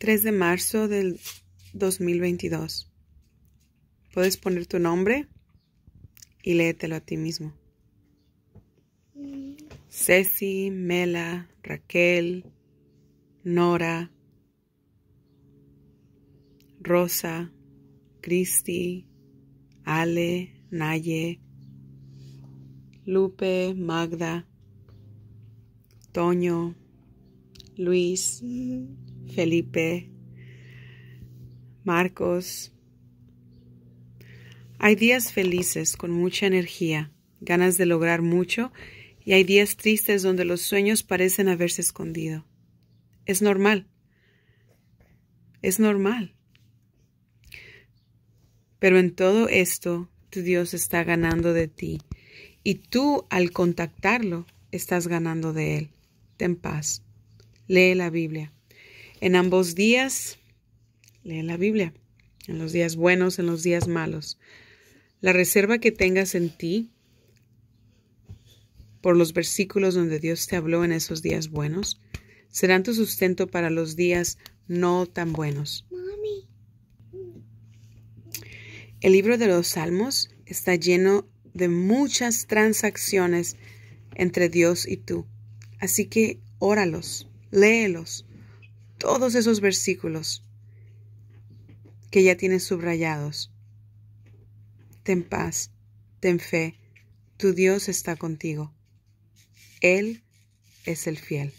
3 de marzo del 2022. Puedes poner tu nombre y léetelo a ti mismo. Ceci, Mela, Raquel, Nora, Rosa, Cristi, Ale, Naye, Lupe, Magda, Toño, Luis, Felipe, Marcos. Hay días felices con mucha energía, ganas de lograr mucho, y hay días tristes donde los sueños parecen haberse escondido. Es normal. Es normal. Pero en todo esto, tu Dios está ganando de ti, y tú al contactarlo, estás ganando de Él. Ten paz. Lee la Biblia en ambos días. Lee la Biblia, en los días buenos, en los días malos. La reserva que tengas en ti por los versículos donde Dios te habló en esos días buenos serán tu sustento para los días no tan buenos. El libro de los Salmos está lleno de muchas transacciones entre Dios y tú. Así que óralos, léelos, todos esos versículos que ya tienes subrayados. Ten paz, ten fe, tu Dios está contigo. Él es el fiel.